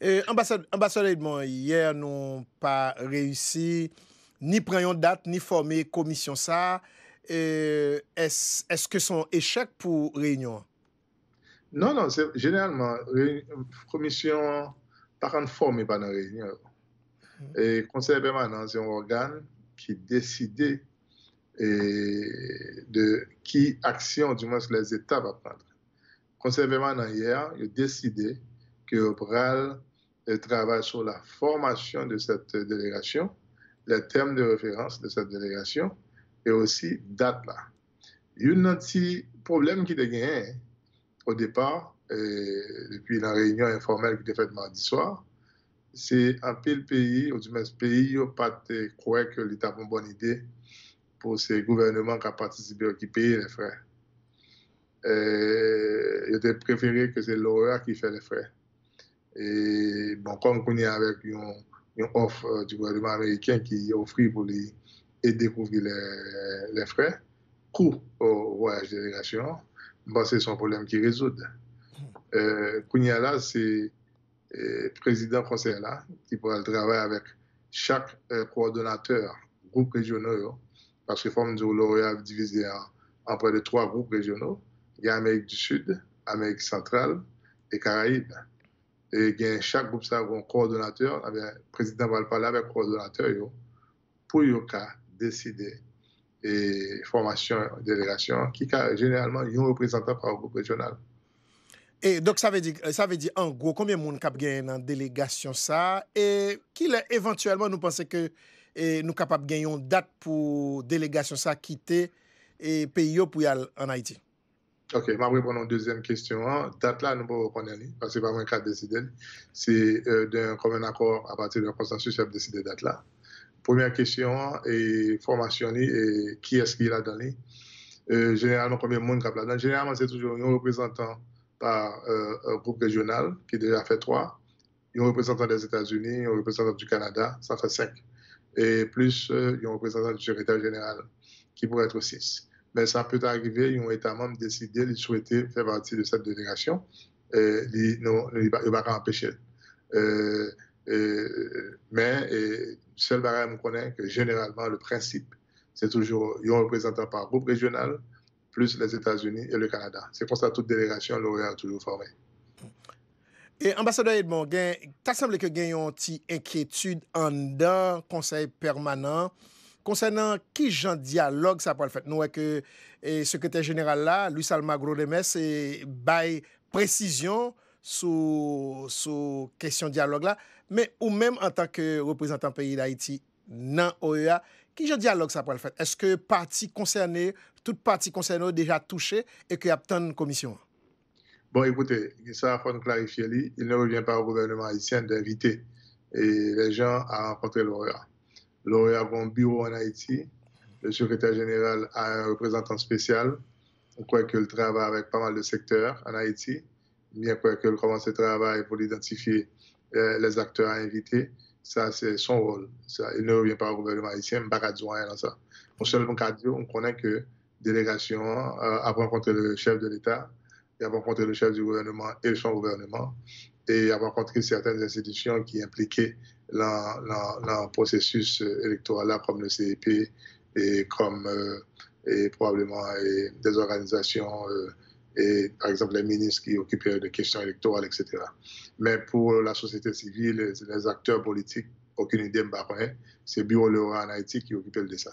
Mm. ambassadeur Edmond, hier, nous n'avons pas réussi ni prendre date, ni former commission ça. Est-ce est que son échec pour réunion? Non, non, c'est généralement, commission par une forme par la réunion. Mm-hmm. Et conseil permanent, c'est un organe qui décide de qui action, du moins les États à prendre. Conseil permanent hier, il a décidé que le euh, travaille sur la formation de cette délégation, les termes de référence de cette délégation et aussi date là. Il y a un petit problème qui est gagné hein, au départ, dekwi nan reynyon informel ki te fet mandi swar se apil peyi yo pat kouè ke li tapon bon ide pou se gouvernement ka patisibe yo ki peyi le fre yo te preferi ke se lora ki fe le fre e bon kon koni avek yon off di gouvernement reyken ki ofri pou li et dekouvri le fre kou ou voyaj denegasyon bon se son problem ki rezoud Euh, Kounia la, se euh, Prezident konsey la Ki pou al trabay avèk Chak koordonateur euh, Groupe rejono yo Paske fòm djou loryav divize Amprè de 3 groupe rejono Yè Amerik du Sud, Amerik Sentral E Karaib Yè chak groupe sa kon koordonateur ah Prezident pou al pale avèk koordonateur yo Pou yo ka Deside Formasyon, delegasyon Ki genèlman yon reprezentant par groupe rejonal Et donc, euh, ça veut dire, en gros, combien de monde cap gagne en délégation ça et qu'il est éventuellement, nous pensez que nous cap ap gagne en date pour délégation ça quitter et payer pour y aller en Haïti? Ok, m'apprenons une deuxième question. Date-là, nous ne pouvons pas reconnaître, parce que c'est pas mon cas de zidane. C'est euh, d'un commun accord à partir d'un consensus, je vais décider date-là. Première question est formation-là et qui est-ce qui est là-dedans. Euh, généralement, combien de monde cap là-dedans? Généralement, c'est toujours nos représentants par euh, un groupe régional qui déjà fait trois. Il y a un représentant des États-Unis, un représentant du Canada, ça fait cinq. Et plus, il y a un représentant du secrétaire général qui pourrait être six. Mais ça peut arriver, il y a un État membre décidé, de souhaiter faire partie de cette délégation. Et il ne va pas empêcher. Euh, mais et, seul barème connaît que généralement, le principe, c'est toujours il y a un représentant par groupe régional, plus les Etats-Unis et le Canada. C'est pour ça toute délégation l'OEA a toujours formé. Ambassadeur Edmond, ta semble que gen yon ti inquiétude en d'un conseil permanent concernant qui j'en dialogue sa poil fête nou ek sekretèr général la, Louis Salma Gros de Metz, baye précision sou kèsyon dialogue la, ou mèm en tanke reprezentant peyi d'Haïti nan OEA? Qui je dialogue ça pour le faire Est-ce que parti concerné, toute partie concernée déjà touché et qu'il y a une commission Bon, écoutez, ça, il faut clarifier. Il ne revient pas au gouvernement haïtien d'inviter les gens à rencontrer l'Oréa. L'Oréa a un bureau en Haïti. Le secrétaire général a un représentant spécial. On croit qu'il travaille avec pas mal de secteurs en Haïti. Bien qu'il commence le travail pour identifier euh, les acteurs à inviter ça c'est son rôle. Ça, il ne revient pas au gouvernement haïtien, a pas rien dans ça. On seulement qu'à on connaît que délégation euh, a rencontré le chef de l'État, il a rencontré le chef du gouvernement et son gouvernement, et il a rencontré certaines institutions qui impliquaient dans, le processus euh, électoral, comme le CEP et comme euh, et probablement des organisations. Euh, Et par exemple, les ministres qui occupèrent les questions électorales, etc. Mais pour la société civile, les acteurs politiques, aucune idée me parait. C'est Bureau Leroy en Haïti qui occupèrent le dessin.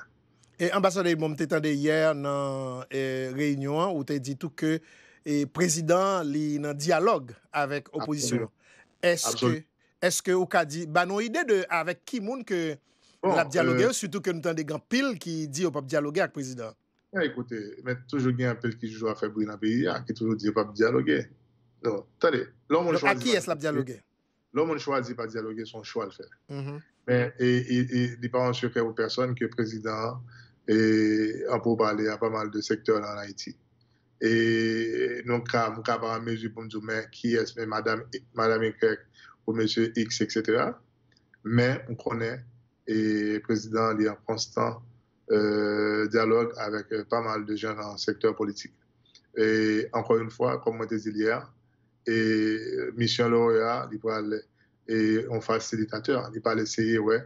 Et ambassade, bon, te tendez hier nan eh, réunion, ou te dit tout que le eh, président lit nan dialogue avec l'opposition. Absolument. Est-ce que au cas dit, ben, non, il y a des deux, avec qui moun que l'on a dialogué, euh, surtout que nous tendez grand pile qui dit au propre dialoguer avec le président? Ya, eh, ekote, men toujou gen apel ki jou a febri na peyi, ya, ki toujou diye pa bdialoge. Non, tade, loun moun chwazi... A ki es la bdialoge? Loun moun chwazi pa bdialoge, son chwal fe. Men, e, e, di pa moun chweke ou person ke prezident, e, an pou bale a pa mal de sektor nan Haiti. E, nou ka, mou ka ba meji bonjou men, ki es men madame, madame en krek ou meji x, etc. Men, moun kone, e, prezident li an konstant, Euh, dialogue avec euh, pas mal de gens dans le secteur politique. Et encore une fois, comme on disait hier, et euh, Michel Lauréat, il et on facilitateur, il parle essayer, ouais,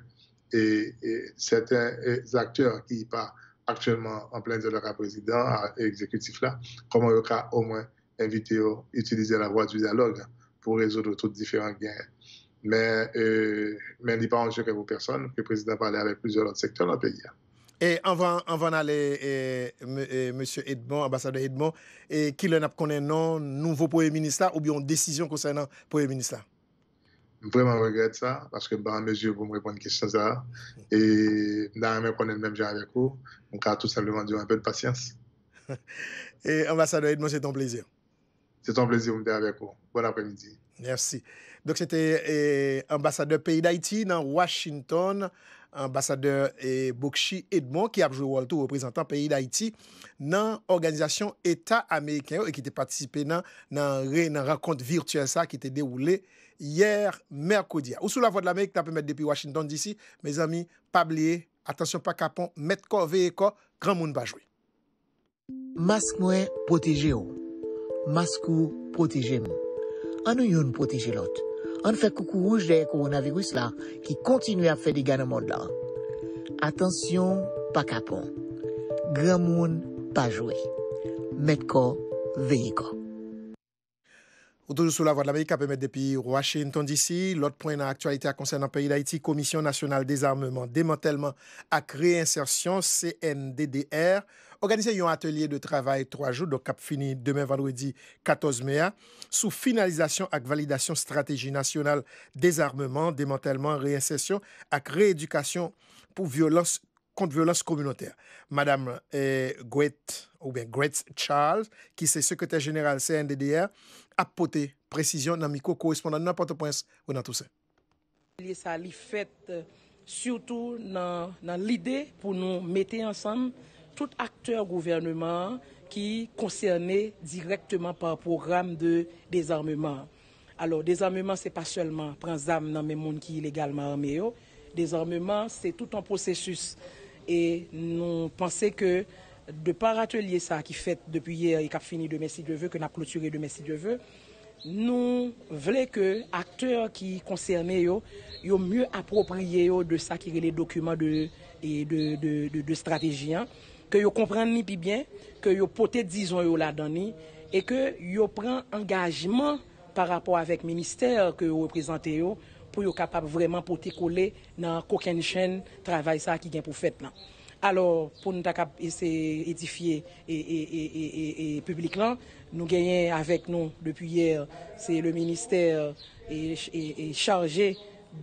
et, certains acteurs qui pas actuellement en plein dialogue le président, exécutif là, comment il cas au moins inviter, utiliser la voie du dialogue pour résoudre toutes différentes guerres. Mais, mais il n'y a pas en jeu que personne, que le président parlait avec plusieurs autres secteurs dans le pays. Hein. E anvan ale M. E, Edmond, ambassadeur Edmond, e ki lè nap konen nan nouvo pou e ministra ou biyon desisyon konsen nan pou e ministra? Mwen preman regred sa, paske ban meje pou mwen repon kèchans a. E nan anmen konen menm jè avèkou, mwen ka tout sa lèman diyon anpe de patyans. Bon e ambassadeur Edmond, se ton plezi. Se ton plezi, mwen de avèkou. Bon apèmidi. Nersi. Dok se te ambassadeur peyi d'Aiti nan Washington. ambasadeur e Bokshi Edmon ki apjou waltou reprezentant peyi d'Haiti nan organizasyon Eta Amerikanyo e ki te patisipe nan nan rakonte virtuensa ki te dewoule yer merkodi ya ou sou la vo de l'Amerik tanpe met depi Washington DC me zami, pablie, atensyon pa kapon metko veyeko, kran moun bajwe Mask mwe potije ou Mask ou potije mou Anou yon potije lote An fè koukou rouch dè ekou an avirous la, ki kontinuè a fè di ganamon la. Atensyon, pakapon. Gran moun, pa jwe. Metko, veyiko. Toujours sous la voie de l'Amérique, peut mettre depuis Washington DC. L'autre point d'actualité concernant le pays d'Haïti, Commission nationale désarmement, démantèlement à réinsertion, CNDDR, organisé un atelier de travail trois jours, donc cap fini demain vendredi 14 mai, sous finalisation et validation stratégie nationale désarmement, démantèlement, réinsertion à rééducation pour violence kontveloz komyonotèr. Madame eh, Gret Charles, ki se sekretèr genèral CNDDR, apote prezisyon nan mikou korespondan nan pante pwens ou nan tousè. Liè euh, sa li fèt sou tou nan lidé pou nou metè ansan tout akteur gouvernèman ki konsèrnè direktèman pa program de dezarmèman. Dezarmèman se pa sèlman pransam nan mè moun ki ilegalman arme yo. Dezarmèman se tout an posesus E nou panse ke de par atelier sa ki fet depi yer e kap fini de mesi de ve, ke nap klouture de mesi de ve, nou vle ke akteur ki konserme yo, yo mye aproprye yo de sa ki rele dokuman de e strategi. Ke yo komprend ni pi bien, ke yo potet dizon yo la dani, e ke yo pran engajman par rapport avek minister ke yo reprezante yo. pou yo kapap vreman pou te kole nan koken chen travay sa ki gen pou fet nan. Alors, pou nou takap ese edifiye e, e, e, e publik lan, nou genyen avek nou depi yer, se le minister e chanje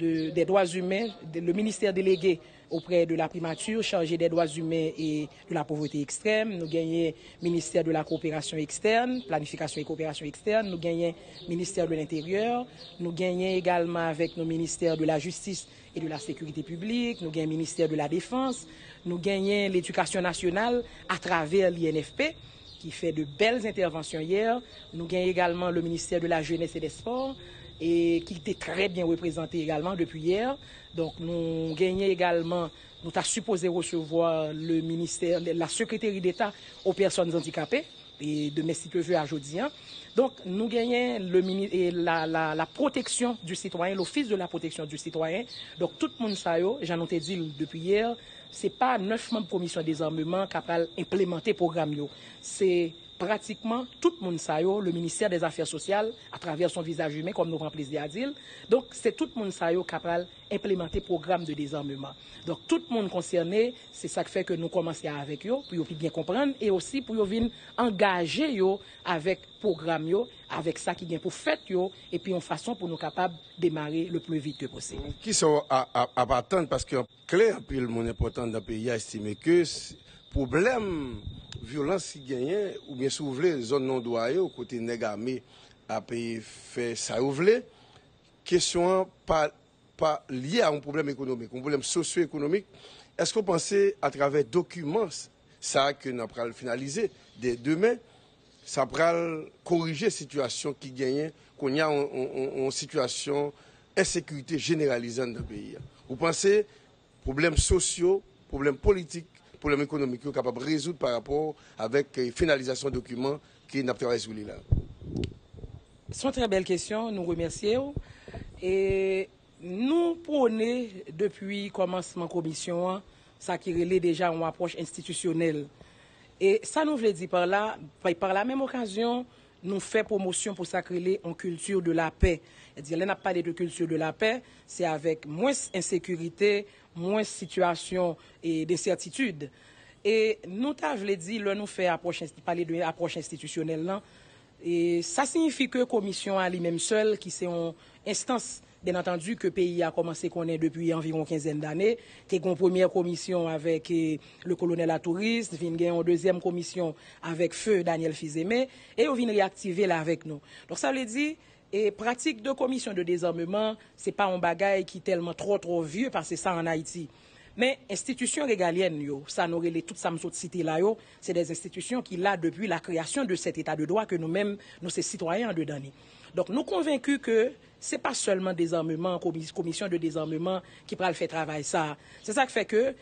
de doaz humen, le minister delege, auprès de la primature chargée des droits humains et de la pauvreté extrême. Nous gagnons ministère de la coopération externe, planification et coopération externe. Nous gagnons ministère de l'Intérieur. Nous gagnons également avec nos ministères de la justice et de la sécurité publique. Nous gagnons ministère de la défense. Nous gagnons l'éducation nationale à travers l'INFP qui fait de belles interventions hier. Nous gagnons également le ministère de la jeunesse et des sports. E kil te tre bien reprezenti egalman depu yer. Donk nou genye egalman nou ta suppose rochevwa la sekreteri deta o person zantikapè. E de mes sipeve a jodi an. Donk nou genye la proteksyon du sitwayen, l'ofis de la proteksyon du sitwayen. Donk tout moun sa yo, jan an te dil depu yer, se pa 9 moun promisyon de zarmement kapal implemente program yo. pratiquement tout le monde le ministère des Affaires sociales, à travers son visage humain, comme nous avons plaisir à Donc, c'est tout le monde ça capable d'implémenter le programme de désarmement. Donc, tout le monde concerné, c'est ça qui fait que nous commençons avec eux, pour bien comprendre, et aussi pour venir engager yo avec programme, yo, avec ça qui vient pour faire, et puis en façon pour nous capables de démarrer le plus vite possible. Qui sont à, attendre, parce que clair, puis le monde important dans le pays a estimé que problème violence qui gagne, ou bien si vous voulez, zone non doyée, au côté negamé a payer fait ça vous voulez, question pas, pas liée à un problème économique, un problème socio-économique. Est-ce que qu'on pensez, à travers documents, ça que nous allons finaliser dès demain, ça va corriger la situation qui gagne, qu'on y a une situation insécurité généralisée dans le pays. Vous pensez, problèmes sociaux, problèmes politiques, problème économiques qui capable de résoudre par rapport avec la euh, finalisation de documents qui n'a pas résolu là. C'est une très belle question, nous remercions. Et nous prenons depuis le commencement de la commission, hein, ça qui relève déjà une approche institutionnelle. Et ça nous veut dit par là, par la même occasion, nous fait promotion pour sacrer en culture de la paix. C'est-à-dire, n'a pas de culture de la paix, c'est avec moins insécurité, moins situation et d'incertitude. Et nous avons dit, nous fait approche, parler institutionnelle, là, et ça signifie que commission a lui-même seule, qui c'est une instance Ben attendu ke peyi a komanse konen depuy anviron kinzen danen, ke kon premier komisyon avek eh, le kolonel la touriste, vin gen yon dezyen komisyon avek feu Daniel Fizeme, e yo vin reaktive la avek nou. Don sa le di, e pratik de komisyon de dezarmement, se pa an bagay ki telman tro tro vie, parce sa an Haiti. Men, institisyon regalien yo, sa nore le tout samsot site la yo, se dez institisyon ki la depuy la kreasyon de set eta de dwa ke nou men nou se sitwayan de danen. Donc nous convaincus que ce n'est pas seulement désarmement, commission de désarmement qui pourra le fait travail ça. C'est ça qui fait que,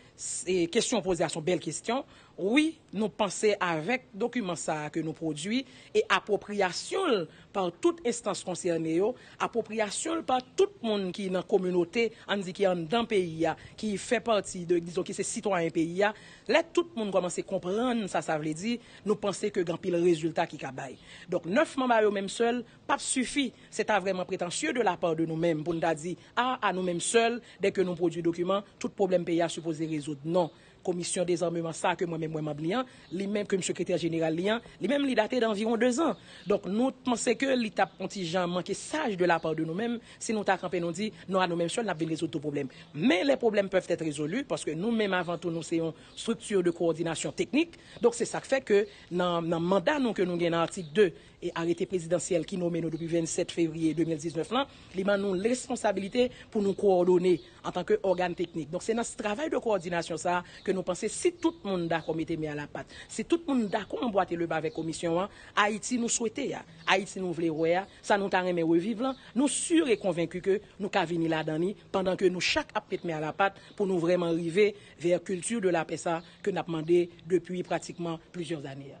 question questions à sont belle question, Oui, nou panse avèk dokumen sa ke nou prodwi, e apopriasyon par tout estans konserne yo, apopriasyon par tout moun ki nan komyonote, anzi ki an dan peyi ya, ki se siton an peyi ya, la tout moun komanse kompran, sa sa vle di, nou panse ke gampil rezultat ki kabay. Donk, neuf mamba yo menm sol, pap sufi, se ta vreman pretensye de la par de nou menm, pou nou ta di, a, a nou menm sol, dek ke nou prodwi dokumen, tout problem peyi ya supose rezout, non. komisyon de zanmouman sa ke mwen mwen mwen mwen blyan, li men ke mwen sekretary general liyan, li men li date d'enviroun 2 an. Donk nou tmonse ke li tap konti jan manke saj de la pa ou de nou men, se nou takanpe nou di, nou an nou men chon nap ven rezo tout problem. Men le problem pev etre rezolu, paske nou men avan tou nou seyon strukturo de koordinasyon teknik, donk se sak fe ke nan manda nou ke nou gen nan artik 2, et arrêté présidentiel qui nous mène depuis 27 février 2019-là, les mains n'ont l'responsabilité pour nous coordonner en tant qu'organe technique. Donc c'est dans ce travail de coordination-là que nous pensons, si tout le monde a commité à la patte, si tout le monde a convoité le bavet commission, Haïti nous souhaitait, Haïti nous voulait, ça nous t'a remis revivre, nous avons sûr et convaincu que nous ne pouvons pas venir là-dedans, pendant que nous chaque apprêtons à la patte pour nous vraiment arriver vers la culture de la paix-là que nous avons demandé depuis pratiquement plusieurs années-là.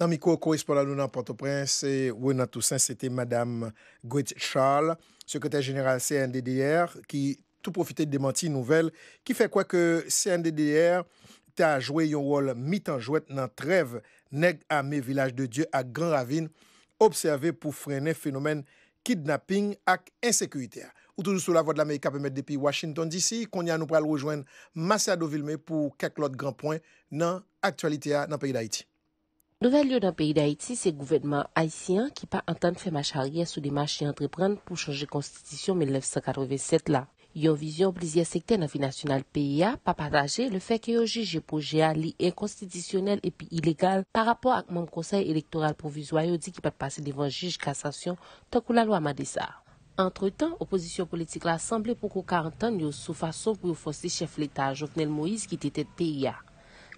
Nanmiko korispora nou nan Port-au-Prince e wè nan tousan, se te Madame Gwit Charles, sekretèr general CNDDR, ki tout profite de démenti nouvel, ki fè kwa ke CNDDR te a jwè yon wol mitan jwèt nan trev neg a me vilaj de dieu ak gran ravine, obsève pou frene fenomen kidnapping ak ensekuitè. O toutou sou la vòd la mey kapemèd depi Washington DC, kon ya nou pral rejwen Masado Vilme pou kèk lòt gran poin nan aktualite ya nan peyi d'Haïti. Nouvel lyo dan peyi d'Haïti, se gouvedman Haitien ki pa an tan fèm acharyen sou demache y entrepren pou chanje konstitisyon 1987 la. Yo vizyon blizye sekte nan vi nasyonal PEA pa pataje le fèk yo jije pou jea li en konstitisyonel epi ilegal pa rapor ak moun konsey elektoral pou vizwayo di ki pat pase devan jije kassasyon tok ou la lwa madesa. Entre tan, opozisyon politik la sanble pou kou karentan yo sou fason pou yo fosli chef l'Etat Jovnel Moïse ki tete PEA.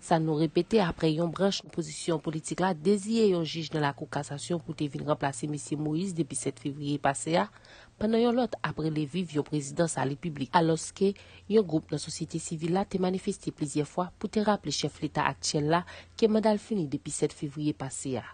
San nou repete apre yon brech nou pozisyon politik la, deziye yon jij nan la kouk kassasyon pou te vin remplase misi Moïse depi 7 fevriye pase ya, panayon lot apre le viv yon prezidans a li publik. Aloske, yon group nan sosyete sivil la te manifesti plizye fwa pou te raple chef l'Etat ak chen la ke medal fini depi 7 fevriye pase ya.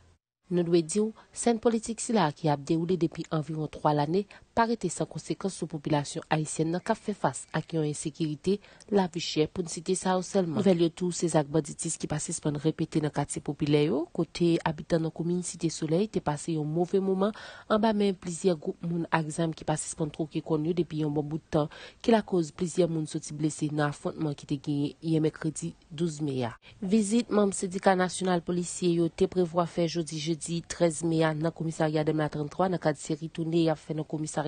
Nou dwe di ou, sen politik si la ki ap de oude depi anviron 3 l'ane, Parite sa konsekans sou popilasyon aisyen nan ka fe fas ak yon insekiriti la vichye pou nsite sa ou selman. Nouvel yotou, sezak baditis ki pasis pon repete nan katse popilay yo. Kote abitan nan komini site soley te pase yon mouve mouman, anba men plizye goup moun aksam ki pasis pon troke kon yo depi yon mou bon boutan ki la koz plizye moun soti blese nan afontman ki te genye yon mekredi 12 mea. Vizit manm sedika nasyonal polisye yo te prevwa fe jodi-jeudi 13 mea nan komisariya 233 nan katse ritouni ya fe nan komisari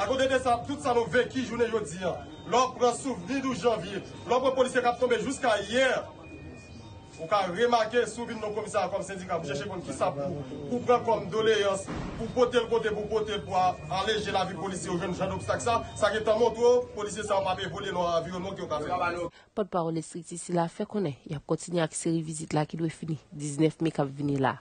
à côté de ça, tout ça nous vécu, je vous dis, l'on hein. prend souvenir de janvier, l'on policier qui a tombé jusqu'à hier, Ou ka remake soubine nou komisar akom sindikap, jèche kon ki sa pou pou pre kom dole yos, pou pote l pote pou pote l pou a aleje la vi polisye ou jen nou chanou psa ksa, sakye tanmout ou, polisye sa ou pa be volen nou avyon moun ki ou ka fè. Pod parol estrik disi la, fè konen, yap kontinye akse revizit la ki l wè fini, 19 mi kap vini la.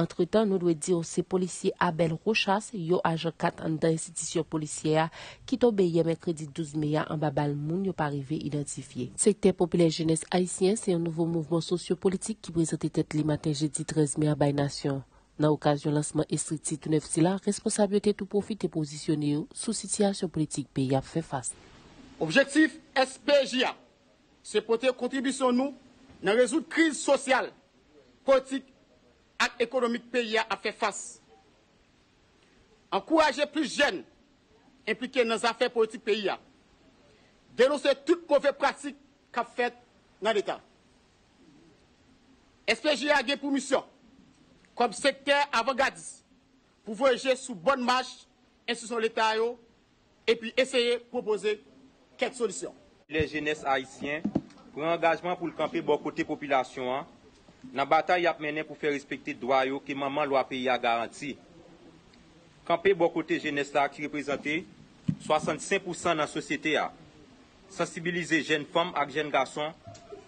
Antre tan nou l wè di ou se polisye Abel Rochas, yo aje kat an dan yon sitisyon polisye ya, ki to be yeme kredi 12 miya an babal moun yo pa rive identifiye. Se te popile jenese Haitien, se yon nou mouv politik ki prezente tet li maten jedi 13 mi a bay nasyon. Nan okasyon lansman estrikti tout nef si la, responsabyotet ou profite posisyon yon sou sitiya chon politik peyi a fe fas. Objektif SPJA se pote kontibisyon nou nan rezout kriz sosyal, politik ak ekonomik peyi a fe fas. Ankouraje plus jen implike nan zafè politik peyi a. Deno se tout kove pratik ka fet nan etat. Bon SPG a gen pou misyon kom sekter avangadis pou voje sou bonn mach en sou son leta yo e pi eseye pou pose ket solisyon. Le genes haisyen pou re-engajman pou l'kampi bo kote populasyon an, nan bata yap menen pou fe respekti doa yo ki maman lo api ya garanti. Kampi bo kote genes la ki reprezenti 65% nan sosyete ya sensibilize jen fom ak jen gason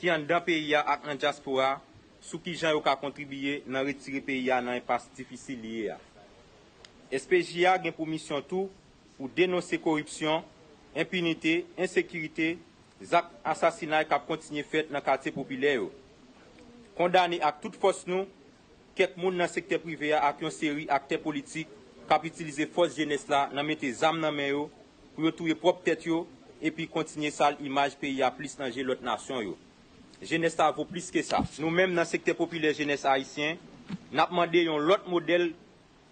ki an dan peyi ya ak an diaspora sou ki jan yo ka kontribiye nan retire peya nan yon pas difisil liye ya. SPJ ya gen promisyon tou pou denose korupsyon, impunite, insekirite, zak asasinay e kap kontine fet nan karte popile yo. Kondane ak tout fos nou, kek moun nan sekte prive ya ak yon seri akte politik kap itilize fos genes la nan mette zam nan men yo pou yo touye pop tete yo epi kontine sal imaj peya plis nan jen lot nasyon yo. Geneste avou plis ke sa. Nou menm nan sekte populer geneste Haitien, nap mande yon lot model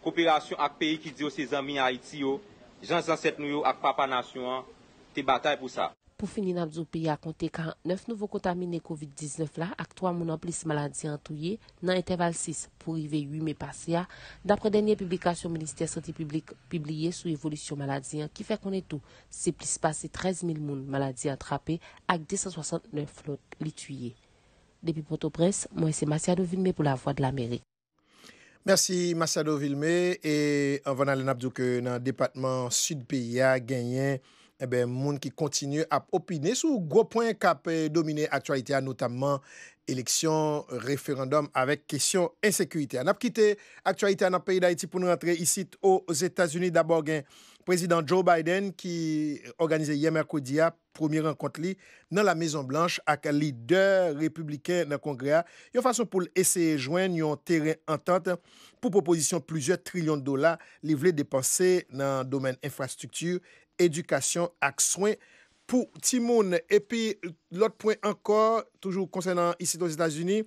kooperasyon ak peyi ki diyo se zanmi Haiti yo, jan zan set nou yo ak papa nasyon, te batay pou sa. Pou fini nabdou piya konte kan 9 nouvo kontamine COVID-19 la ak 3 mounan plis maladi an touye nan interval 6 pou rive 8 me pase ya. Dapre denye publikasyon Ministere Santé Publique publiye sou evolusyon maladi an ki fe konen tou se plis pase 13 000 moun maladi atrapé ak 269 lot li touye. Depi Ponto Presse, Mwese Masiado Vilme pou la Voix de l'Amérique. Merci Masiado Vilme. On va nan lè nabdou ke nan Depatement Sud-Piya, Ganyen. Eh moun ki kontinu ap opine sou gro pwen kap eh, domine aktualite a notamman eleksyon, referandom, avek kesyon ensekuité. An ap kite, aktualite an ap peyi d'Haiti pou nou rentre isi ou os Etats-Unis, d'abord gen prezident Joe Biden ki organize Yemer Kodia, promi renkont li nan la Maison Blanche ak leader republiken nan kongre a. Yon fason pou l'eseye jwen, yon teren entente pou proposisyon plouze trilyon dola li vle depanse nan domen infrastruktur Edukasyon ak swen pou ti moun. E pi lot pwen ankor, toujou konsenant isi do Zitazuni,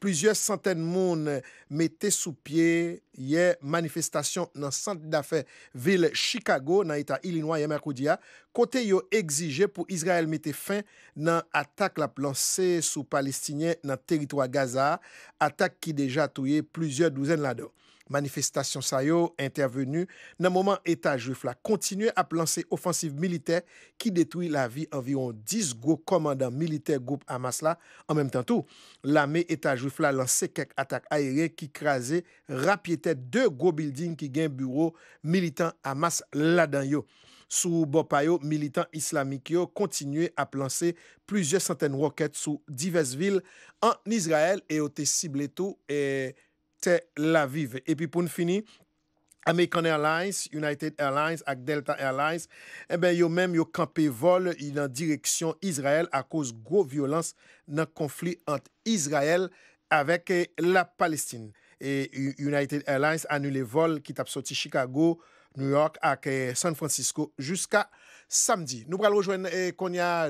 plizye santen moun mette sou pie ye manifestasyon nan santen da fe vil Chicago nan ita Illinois ya Merkoudia, kote yo egzije pou Israel mette fin nan atak la planse sou palestinien nan teritwa Gaza, atak ki deja touye plizye douzen ladew. Manifestasyon sa yo, intervenu, nan mouman Eta Joufla kontinuye ap lanse ofansiv militer ki detoui la vi anviron 10 gwo komandan militer goup Amas la. An mèm tan tou, lame Eta Joufla lanse kek atak ayerye ki kraze rapyete 2 gwo bildin ki gen bureau militant Amas la dan yo. Sou Bopayo, militant islamik yo kontinuye ap lanse plizye santen roket sou diverse vil an Israel e ote sible tou e... te la vive. Epi pou n fini, American Airlines, United Airlines, ak Delta Airlines, eh yo men yo kampe vol nan direksyon Israel akouz gwo violans nan konflik ant Israel avek la Palestine. E United Airlines anou le vol ki tap soti Chicago, New York ak eh, San Francisco jiska samedi. Nous allons rejoindre eh,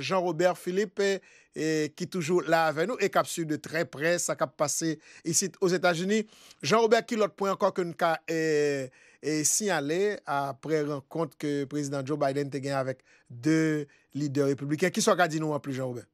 Jean-Robert Philippe, eh, eh, qui est toujours là avec nous et capsule de très près ça qui a passé ici aux États-Unis. Jean-Robert, qui l'autre point encore que nous avons signalé après rencontre que le président Joe Biden a avec deux leaders républicains. Qui sont dit nous en plus, Jean-Robert?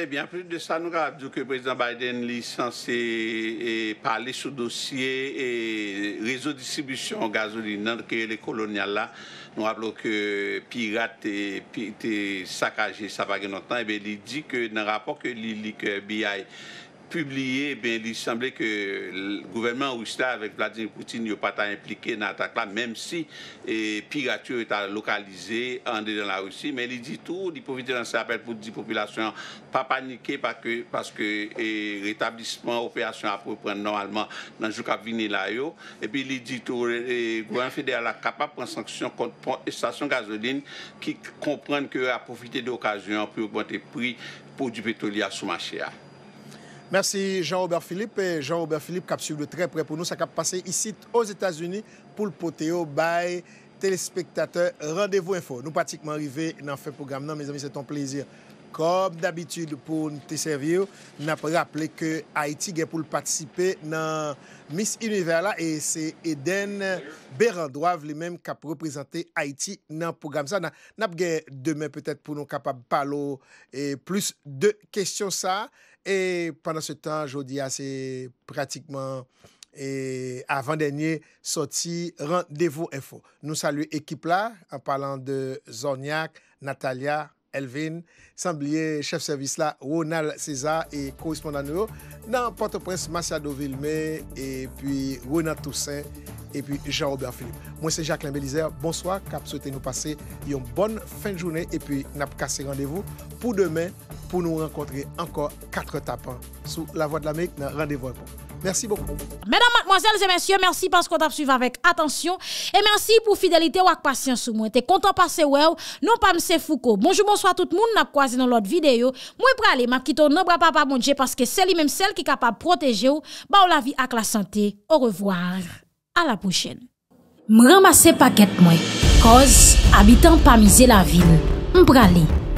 Eh bien, plus de ça, nous avons dit que le président Biden est censé parler sur le dossier et réseau de distribution de gasoline, que les coloniales là, nous rappelons que pirates et, et saccagés, ça va longtemps, et eh bien, il dit que dans le rapport que que BI publié, ben, il semblait que le gouvernement russe avec Vladimir Poutine, n'a pas été impliqué dans l'attaque là, même si la pirature est localisée en dans la Russie. Mais il dit tout, il profite lancer cet appel pour dire population, pas paniquer parce que, parce que et, rétablissement, opération à reprendre normalement dans le jour qui vient là. Yo. Et puis il dit tout, le gouvernement fédéral est capable de prendre sanction contre les stations gasoline qui comprennent qu'il a profité d'occasion pour augmenter le prix pour du pétrolier sous marché. Mersi Jean-Aubert Philippe. Jean-Aubert Philippe kap suv de tre pre pou nou. Sa kap pase isi os Etats-Unis pou l'poteo bay telespektateur Rendez-vous Info. Nou patikman rive nan fe program nan. Mes amis, se ton plezir. Kom d'abitude pou nou te servir. Nap rappele ke Haiti gen pou l'patsipe nan Miss Univer la. E se Eden Berandouave li men kap represente Haiti nan program sa. Nap gen demen pou nou kapap palo plus de kestyon sa. Et pendant ce temps, dis assez pratiquement et avant-dernier sorti Rendez-vous Info. Nous saluons l'équipe là en parlant de Zorniak, Natalia, Elvin, Samblier, chef service la, Ronald César, et correspondant nous, nan porte-presse Masiado Vilme, et puis Ronald Toussaint, et puis Jean-Robert Philippe. Moi, c'est Jacqueline Belizer. Bonsoir, cap souhaiter nous passer yon bonne fin de journée et puis nap cassez rendez-vous pou demain pou nou rencontrer encore quatre tapans. Sous la voix de l'Amérique, nan rendez-vous. Merci beaucoup. Mesdames, mademoiselles et messieurs, merci parce qu'on t'a suive avec attention et merci pour fidélité ou ak patience ou moué. T'es content pas se wè ou, non pas m'se foukou. Bonjour, bonsoir tout moun, na kouazé nan lot videyo. Moué pralé, m'apkito, non bra pa pa mounje parce que sè li mèm sèl ki kapab protege ou, ba ou la vi ak la santé. Au revoir. A la pouchène. M'ramase paket moué. Koz, habitant pa mizé la vil. M'pralé.